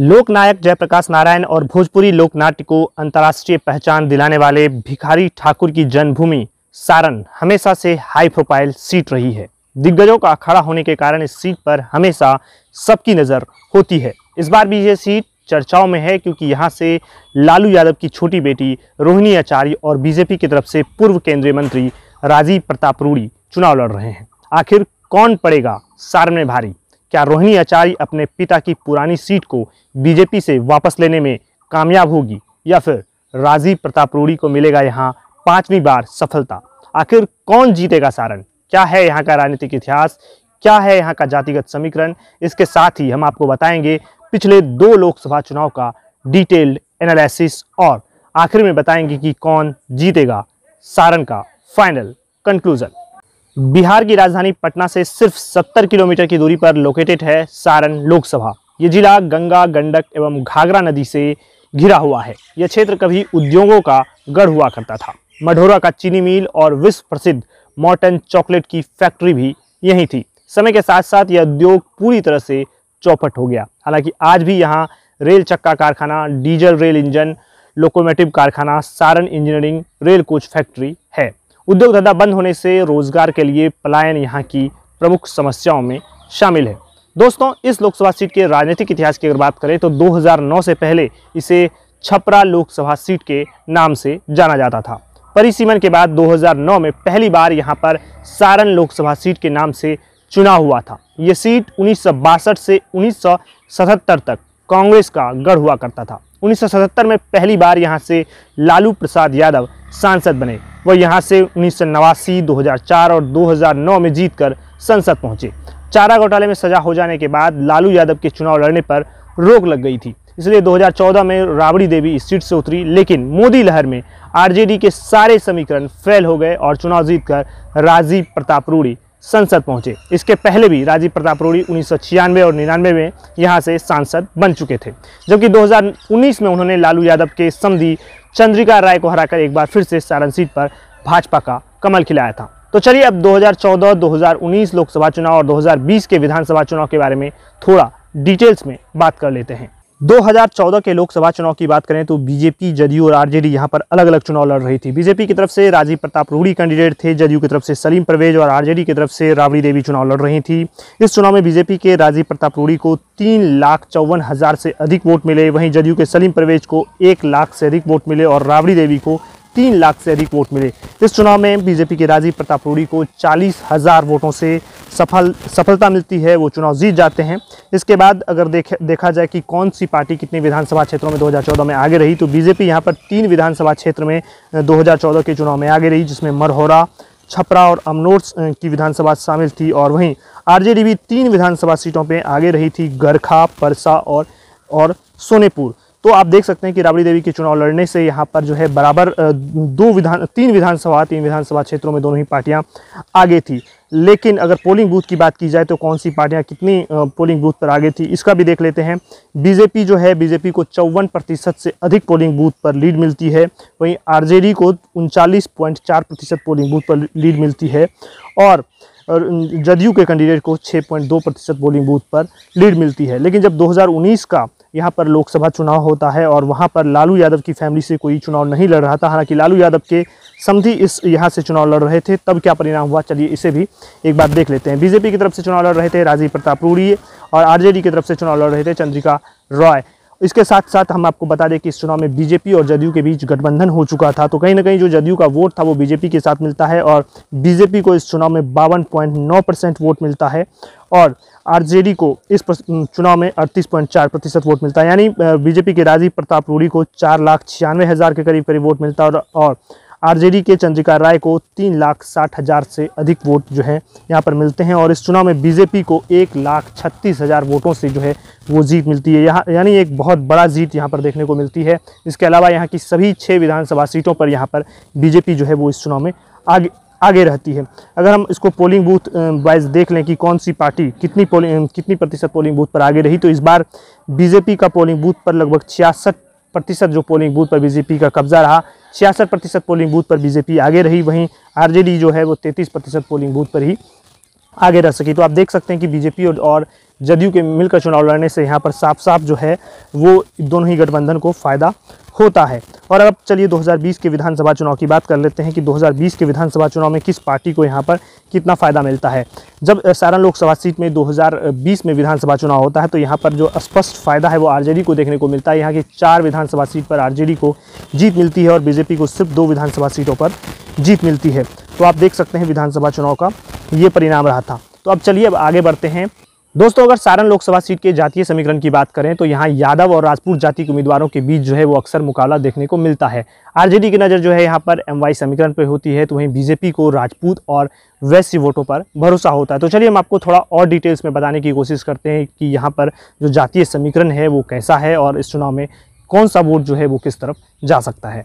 लोकनायक जयप्रकाश नारायण और भोजपुरी लोकनाट्य को अंतर्राष्ट्रीय पहचान दिलाने वाले भिखारी ठाकुर की जन्मभूमि सारण हमेशा से हाई प्रोफाइल सीट रही है दिग्गजों का खड़ा होने के कारण इस सीट पर हमेशा सबकी नज़र होती है इस बार भी ये सीट चर्चाओं में है क्योंकि यहाँ से लालू यादव की छोटी बेटी रोहिणी आचार्य और बीजेपी की तरफ से पूर्व केंद्रीय मंत्री राजीव प्रताप रूड़ी चुनाव लड़ रहे हैं आखिर कौन पड़ेगा सारण में भारी क्या रोहिणी आचार्य अपने पिता की पुरानी सीट को बीजेपी से वापस लेने में कामयाब होगी या फिर राजीव प्रताप रूढ़ी को मिलेगा यहाँ पाँचवीं बार सफलता आखिर कौन जीतेगा सारण क्या है यहाँ का राजनीतिक इतिहास क्या है यहाँ का जातिगत समीकरण इसके साथ ही हम आपको बताएंगे पिछले दो लोकसभा चुनाव का डिटेल्ड एनालिसिस और आखिर में बताएंगे कि कौन जीतेगा सारण का फाइनल कंक्लूजन बिहार की राजधानी पटना से सिर्फ 70 किलोमीटर की दूरी पर लोकेटेड है सारण लोकसभा ये जिला गंगा गंडक एवं घाघरा नदी से घिरा हुआ है यह क्षेत्र कभी उद्योगों का गढ़ हुआ करता था मढोरा का चीनी मिल और विश्व प्रसिद्ध मॉटन चॉकलेट की फैक्ट्री भी यहीं थी समय के साथ साथ यह उद्योग पूरी तरह से चौपट हो गया हालांकि आज भी यहाँ रेल चक्का कारखाना डीजल रेल इंजन लोकोमोटिव कारखाना Saran engineering rail coach factory है उद्योग धंधा बंद होने से रोजगार के लिए पलायन यहाँ की प्रमुख समस्याओं में शामिल है दोस्तों इस लोकसभा सीट के राजनीतिक इतिहास की अगर बात करें तो 2009 से पहले इसे छपरा लोकसभा सीट के नाम से जाना जाता था परिसीमन के बाद 2009 में पहली बार यहां पर सारण लोकसभा सीट के नाम से चुनाव हुआ था ये सीट उन्नीस से उन्नीस तक कांग्रेस का गढ़ हुआ करता था उन्नीस में पहली बार यहाँ से लालू प्रसाद यादव सांसद बने वह यहाँ से उन्नीस सौ नवासी दो और 2009 में जीतकर संसद पहुँचे चारा घोटाले में सजा हो जाने के बाद लालू यादव के चुनाव लड़ने पर रोक लग गई थी इसलिए 2014 में राबड़ी देवी इस सीट से उतरी लेकिन मोदी लहर में आरजेडी के सारे समीकरण फेल हो गए और चुनाव जीतकर राजीव प्रताप रूढ़ी संसद पहुंचे इसके पहले भी राजीव प्रताप रूढ़ी उन्नीस और निन्यानवे में यहाँ से सांसद बन चुके थे जबकि 2019 में उन्होंने लालू यादव के समधी चंद्रिका राय को हराकर एक बार फिर से सारण सीट पर भाजपा का कमल खिलाया था तो चलिए अब 2014, 2019 लोकसभा चुनाव और 2020 के विधानसभा चुनाव के बारे में थोड़ा डिटेल्स में बात कर लेते हैं 2014 के लोकसभा चुनाव की बात करें तो बीजेपी जदयू और आरजेडी यहां पर अलग अलग चुनाव लड़ रही थी बीजेपी की तरफ से राजीव प्रताप रूढ़ी कैंडिडेट थे जदयू की तरफ से सलीम परवेज और आरजेडी की तरफ से राबड़ी देवी चुनाव लड़ रही थी इस चुनाव में बीजेपी के राजीव प्रताप रूढ़ी को तीन लाख चौवन हज़ार से अधिक वोट मिले वहीं जदयू के सलीम परवेज को एक लाख से अधिक वोट मिले और राबड़ी देवी को तीन लाख से अधिक वोट मिले इस चुनाव में बीजेपी के राजीव प्रताप रूढ़ी को चालीस हज़ार वोटों से सफल सफलता मिलती है वो चुनाव जीत जाते हैं इसके बाद अगर देख देखा जाए कि कौन सी पार्टी कितने विधानसभा क्षेत्रों में 2014 में आगे रही तो बीजेपी यहाँ पर तीन विधानसभा क्षेत्र में 2014 के चुनाव में आगे रही जिसमें मरहोरा छपरा और अमनोर की विधानसभा शामिल थी और वहीं आर भी तीन विधानसभा सीटों पर आगे रही थी गरखा परसा और और सोनेपुर तो आप देख सकते हैं कि राबड़ी देवी के चुनाव लड़ने से यहाँ पर जो है बराबर दो विधान तीन विधानसभा तीन विधानसभा क्षेत्रों में दोनों ही पार्टियाँ आगे थी लेकिन अगर पोलिंग बूथ की बात की जाए तो कौन सी पार्टियाँ कितनी पोलिंग बूथ पर आगे थी इसका भी देख लेते हैं बीजेपी जो है बीजेपी को चौवन प्रतिशत से अधिक पोलिंग बूथ पर लीड मिलती है वहीं आरजेडी को उनचालीस पॉइंट चार प्रतिशत पोलिंग बूथ पर लीड मिलती है और जदयू के कैंडिडेट को 6.2 प्रतिशत पोलिंग बूथ पर लीड मिलती है लेकिन जब 2019 का यहाँ पर लोकसभा चुनाव होता है और वहाँ पर लालू यादव की फैमिली से कोई चुनाव नहीं लड़ रहा था हालांकि लालू यादव के समधि इस यहाँ से चुनाव लड़ रहे थे तब क्या परिणाम हुआ चलिए इसे भी एक बार देख लेते हैं बीजेपी की तरफ से चुनाव लड़ रहे थे राजीव प्रताप रूढ़ी और आर की तरफ से चुनाव लड़ रहे थे चंद्रिका रॉय इसके साथ साथ हम आपको बता दें कि इस चुनाव में बीजेपी और जदयू के बीच गठबंधन हो चुका था तो कहीं ना कहीं जो जदयू का वोट था वो बीजेपी के साथ मिलता है और बीजेपी को इस चुनाव में बावन पॉइंट नौ परसेंट वोट मिलता है और आरजेडी को इस चुनाव में 38.4 प्रतिशत वोट मिलता है यानी बीजेपी के राजीव प्रताप रूढ़ी को चार लाख छियानवे हज़ार के करीब करीब वोट मिलता है और, और आरजेडी के चंद्रिका राय को तीन लाख साठ हज़ार से अधिक वोट जो है यहाँ पर मिलते हैं और इस चुनाव में बीजेपी को एक लाख छत्तीस हज़ार वोटों से जो है वो जीत मिलती है यहाँ यानी एक बहुत बड़ा जीत यहाँ पर देखने को मिलती है इसके अलावा यहाँ की सभी छः विधानसभा सीटों पर यहाँ पर बीजेपी जो है वो इस चुनाव में आगे आगे रहती है अगर हम इसको पोलिंग बूथ वाइज देख लें कि कौन सी पार्टी कितनी पोलिंग कितनी प्रतिशत पोलिंग बूथ पर आगे रही तो इस बार बीजेपी का पोलिंग बूथ पर लगभग छियासठ प्रतिशत जो पोलिंग बूथ पर बीजेपी का कब्जा रहा छियासठ प्रतिशत पोलिंग बूथ पर बीजेपी आगे रही वहीं आरजेडी जो है वो तैंतीस प्रतिशत पोलिंग बूथ पर ही आगे रह सकी तो आप देख सकते हैं कि बीजेपी और जदयू के मिलकर चुनाव लड़ने से यहाँ पर साफ साफ जो है वो दोनों ही गठबंधन को फ़ायदा होता है और अब चलिए 2020 के विधानसभा चुनाव की बात कर लेते हैं कि 2020 के विधानसभा चुनाव में किस पार्टी को यहाँ पर कितना फ़ायदा मिलता है जब सारण लोकसभा सीट में 2020 में विधानसभा चुनाव होता है तो यहाँ पर जो स्पष्ट फायदा है वो आरजेडी को देखने को मिलता है यहाँ की चार विधानसभा सीट पर आर को जीत मिलती है और बीजेपी को सिर्फ दो विधानसभा सीटों पर जीत मिलती है तो आप देख सकते हैं विधानसभा चुनाव का ये परिणाम रहा था तो अब चलिए अब आगे बढ़ते हैं दोस्तों अगर सारण लोकसभा सीट के जातीय समीकरण की बात करें तो यहाँ यादव और राजपूत जाति के उम्मीदवारों के बीच जो है वो अक्सर मुकाबला देखने को मिलता है आरजेडी की नज़र जो है यहाँ पर एमवाई समीकरण पर होती है तो वहीं बीजेपी को राजपूत और वैसी वोटों पर भरोसा होता है तो चलिए हम आपको थोड़ा और डिटेल्स में बताने की कोशिश करते हैं कि यहाँ पर जो जातीय समीकरण है वो कैसा है और इस चुनाव में कौन सा वोट जो है वो किस तरफ जा सकता है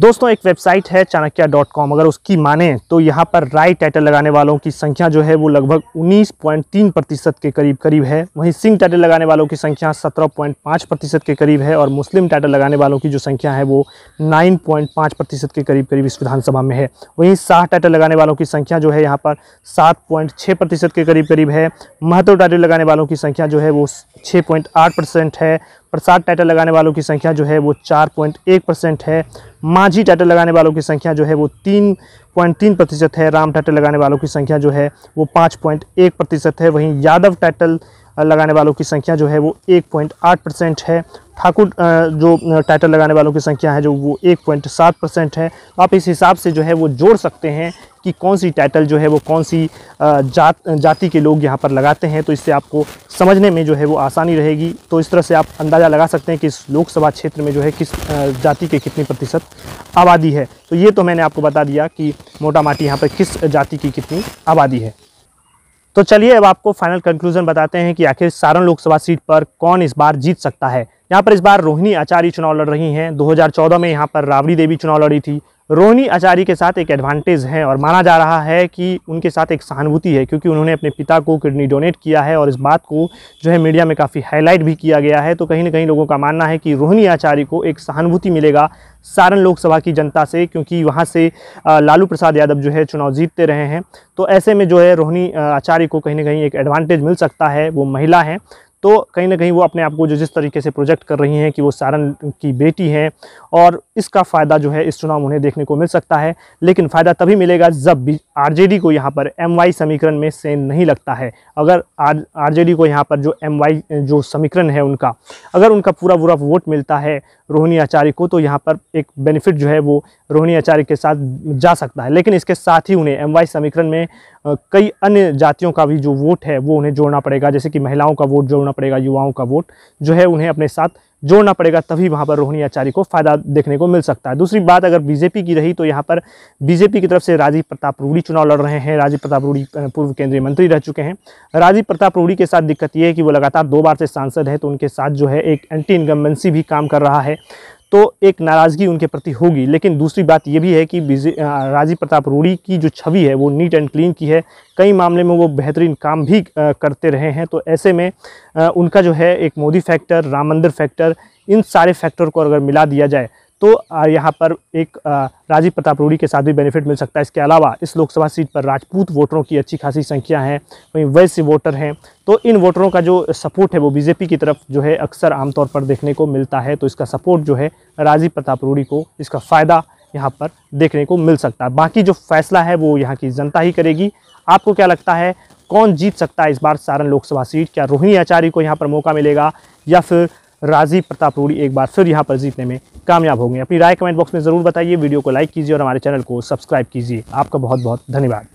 दोस्तों एक वेबसाइट है चाणक्या डॉट कॉम अगर उसकी माने तो यहाँ पर राइट टाइटल लगाने वालों की संख्या जो है वो लगभग 19.3 प्रतिशत के करीब करीब है वहीं सिंह टाइटल लगाने वालों की संख्या 17.5 प्रतिशत के करीब है और मुस्लिम टाइटल लगाने वालों की जो संख्या है वो 9.5 प्रतिशत के करीब करीब इस विधानसभा में है वहीं शाह टाइटल लगाने वालों की संख्या जो है यहाँ पर सात प्रतिशत के करीब करीब है महत्व टाइटल लगाने वालों की संख्या जो है वो छः है प्रसाद टाइटल लगाने वालों की संख्या जो है वो चार पॉइंट एक परसेंट है माझी टाइटल लगाने वालों की संख्या जो है वो तीन पॉइंट तीन प्रतिशत है राम टाइटल लगाने वालों की संख्या जो है वो पाँच पॉइंट एक प्रतिशत है वहीं यादव टाइटल लगाने वालों की संख्या जो है वो एक पॉइंट आठ परसेंट है ठाकुर जो टाइटल लगाने वालों की संख्या है जो वो एक पॉइंट सात परसेंट है तो आप इस हिसाब से जो है वो जोड़ सकते हैं कि कौन सी टाइटल जो है वो कौन सी जात जाति के लोग यहाँ पर लगाते हैं तो इससे आपको समझने में जो है वो आसानी रहेगी तो इस तरह से आप अंदाज़ा लगा सकते हैं कि इस लोकसभा क्षेत्र में जो है किस जाति के कितनी प्रतिशत आबादी है तो ये तो मैंने आपको बता दिया कि मोटा माटी यहाँ पर किस जाति की कितनी आबादी है तो चलिए अब आपको फाइनल कंक्लूजन बताते हैं कि आखिर सारण लोकसभा सीट पर कौन इस बार जीत सकता है यहाँ पर इस बार रोहिणी आचार्य चुनाव लड़ रही हैं 2014 में यहाँ पर राबड़ी देवी चुनाव लड़ी थी रोहिणी आचार्य के साथ एक एडवांटेज है और माना जा रहा है कि उनके साथ एक सहानुभूति है क्योंकि उन्होंने अपने पिता को किडनी डोनेट किया है और इस बात को जो है मीडिया में काफ़ी हाईलाइट भी किया गया है तो कहीं ना कहीं लोगों का मानना है कि रोहिणी आचार्य को एक सहानुभूति मिलेगा सारण लोकसभा की जनता से क्योंकि वहाँ से लालू प्रसाद यादव जो है चुनाव जीतते रहे हैं तो ऐसे में जो है रोहिणी आचार्य को कहीं ना कहीं एक एडवांटेज मिल सकता है वो महिला हैं तो कहीं ना कहीं वो अपने आप को जो जिस तरीके से प्रोजेक्ट कर रही हैं कि वो सारण की बेटी हैं और इसका फ़ायदा जो है इस चुनाव उन्हें देखने को मिल सकता है लेकिन फ़ायदा तभी मिलेगा जब आरजेडी को यहाँ पर वाई समीकरण में सेन नहीं लगता है अगर आर आरजेडी को यहाँ पर जो वाई जो समीकरण है उनका अगर उनका पूरा पूरा वोट मिलता है रोहिणी आचार्य को तो यहाँ पर एक बेनिफिट जो है वो रोहिणी आचार्य के साथ जा सकता है लेकिन इसके साथ ही उन्हें वाई समीकरण में कई अन्य जातियों का भी जो वोट है वो उन्हें जोड़ना पड़ेगा जैसे कि महिलाओं का वोट जोड़ना पड़ेगा युवाओं का वोट जो है उन्हें अपने साथ जोड़ना पड़ेगा तभी वहाँ पर रोहिणी आचार्य को फायदा देखने को मिल सकता है दूसरी बात अगर बीजेपी की रही तो यहाँ पर बीजेपी की तरफ से राजीव प्रताप रूढ़ी चुनाव लड़ रहे हैं राजीव प्रताप रूढ़ी पूर्व केंद्रीय मंत्री रह चुके हैं राजीव प्रताप रूढ़ी के साथ दिक्कत ये है कि वो लगातार दो बार से सांसद हैं तो उनके साथ जो है एक एंटी इनकम्बेंसी भी काम कर रहा है तो एक नाराज़गी उनके प्रति होगी लेकिन दूसरी बात यह भी है कि राजीव प्रताप रूढ़ी की जो छवि है वो नीट एंड क्लीन की है कई मामले में वो बेहतरीन काम भी करते रहे हैं तो ऐसे में उनका जो है एक मोदी फैक्टर राम मंदिर फैक्टर इन सारे फैक्टर को अगर मिला दिया जाए तो यहाँ पर एक राजीव प्रताप रूढ़ी के साथ भी बेनिफिट मिल सकता है इसके अलावा इस लोकसभा सीट पर राजपूत वोटरों की अच्छी खासी संख्या है वहीं वैश्य वोटर हैं तो इन वोटरों का जो सपोर्ट है वो बीजेपी की तरफ जो है अक्सर आमतौर पर देखने को मिलता है तो इसका सपोर्ट जो है राजीव प्रताप रूढ़ी को इसका फ़ायदा यहाँ पर देखने को मिल सकता है बाकी जो फैसला है वो यहाँ की जनता ही करेगी आपको क्या लगता है कौन जीत सकता है इस बार सारण लोकसभा सीट क्या रोहिणी आचार्य को यहाँ पर मौका मिलेगा या फिर राजीव प्रताप रूढ़ी एक बार फिर यहाँ पर जीतने में कामयाब होंगे अपनी राय कमेंट बॉक्स में ज़रूर बताइए वीडियो को लाइक कीजिए और हमारे चैनल को सब्सक्राइब कीजिए आपका बहुत बहुत धन्यवाद